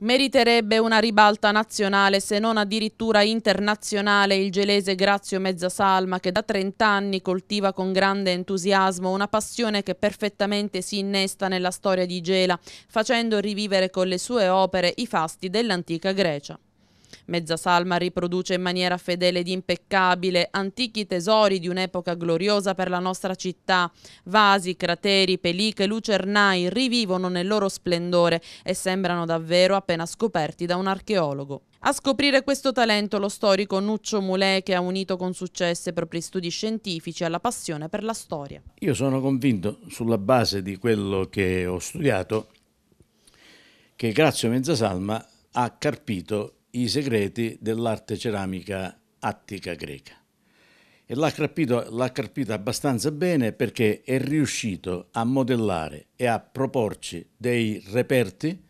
Meriterebbe una ribalta nazionale, se non addirittura internazionale, il gelese Grazio Mezzasalma che da 30 anni coltiva con grande entusiasmo una passione che perfettamente si innesta nella storia di Gela, facendo rivivere con le sue opere i fasti dell'antica Grecia. Mezza Salma riproduce in maniera fedele ed impeccabile antichi tesori di un'epoca gloriosa per la nostra città. Vasi, crateri, peliche, lucernai rivivono nel loro splendore e sembrano davvero appena scoperti da un archeologo. A scoprire questo talento lo storico Nuccio Mulè che ha unito con successo i propri studi scientifici alla passione per la storia. Io sono convinto, sulla base di quello che ho studiato, che Grazio Mezzasalma ha carpito i segreti dell'arte ceramica attica greca. E l'ha capito, l'ha capito abbastanza bene perché è riuscito a modellare e a proporci dei reperti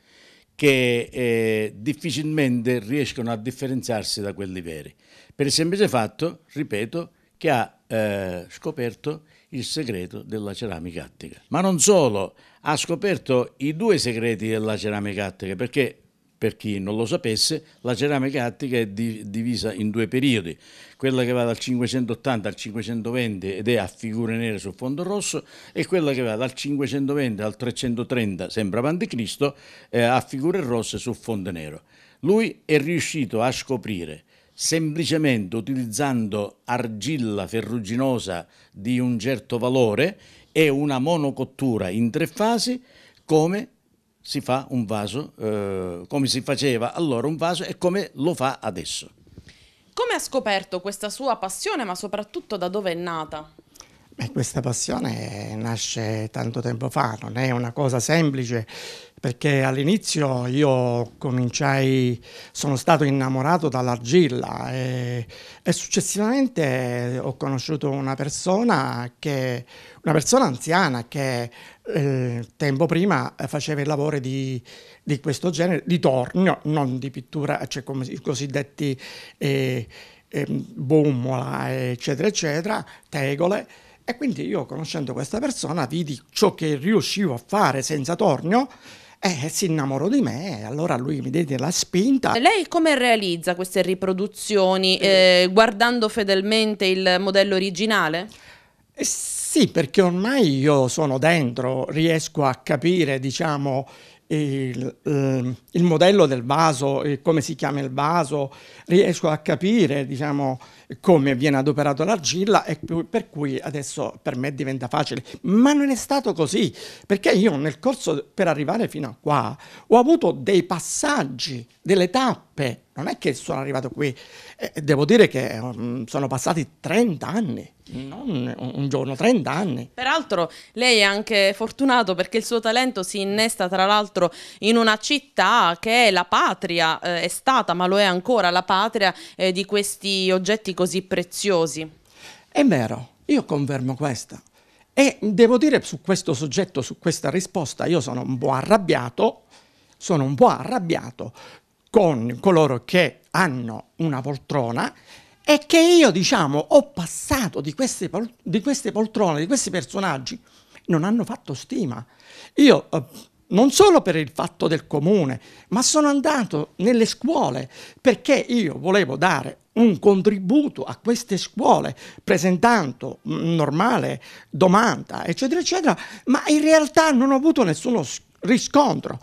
che eh, difficilmente riescono a differenziarsi da quelli veri. Per il semplice fatto, ripeto, che ha eh, scoperto il segreto della ceramica attica. Ma non solo, ha scoperto i due segreti della ceramica attica, perché per chi non lo sapesse, la ceramica attica è di, divisa in due periodi, quella che va dal 580 al 520 ed è a figure nere sul fondo rosso e quella che va dal 520 al 330, sembra Pan Cristo, eh, a figure rosse sul fondo nero. Lui è riuscito a scoprire semplicemente utilizzando argilla ferruginosa di un certo valore e una monocottura in tre fasi come si fa un vaso, eh, come si faceva allora un vaso e come lo fa adesso. Come ha scoperto questa sua passione, ma soprattutto da dove è nata? Beh, questa passione nasce tanto tempo fa, non è una cosa semplice perché all'inizio io cominciai, sono stato innamorato dall'argilla e, e, successivamente ho conosciuto una persona, che, una persona anziana che eh, tempo prima faceva il lavoro di, di, questo genere, di tornio, non di pittura, cioè come i cosiddetti eh, eh, bombola, eccetera, eccetera, tegole e quindi io conoscendo questa persona vidi ciò che riuscivo a fare senza tornio e si innamorò di me e allora lui mi diede la spinta. Lei come realizza queste riproduzioni? Eh. eh, guardando fedelmente il modello originale? Eh sì, perché ormai io sono dentro, riesco a capire, diciamo, il, ehm, il modello del vaso, eh, come si chiama il vaso, riesco a capire, diciamo, come viene adoperato l'argilla e per cui adesso per me diventa facile. Ma non è stato così, perché io nel corso per arrivare fino a qua ho avuto dei passaggi, delle tappe. Non è che sono arrivato qui, eh, devo dire che um, sono passati 30 anni, non un giorno, 30 anni. Peraltro lei è anche fortunato perché il suo talento si innesta tra l'altro in una città che è la patria, eh, è stata ma lo è ancora la patria eh, di questi oggetti così preziosi. È vero, io confermo questo. E devo dire su questo soggetto, su questa risposta, io sono un po' arrabbiato, sono un po' arrabbiato con coloro che hanno una poltrona e che io, diciamo, ho passato di queste, di queste poltrone, di questi personaggi, non hanno fatto stima. Io... Eh, non solo per il fatto del comune, ma sono andato nelle scuole perché io volevo dare un contributo a queste scuole presentando normale domanda, eccetera, eccetera, ma in realtà non ho avuto nessuno riscontro.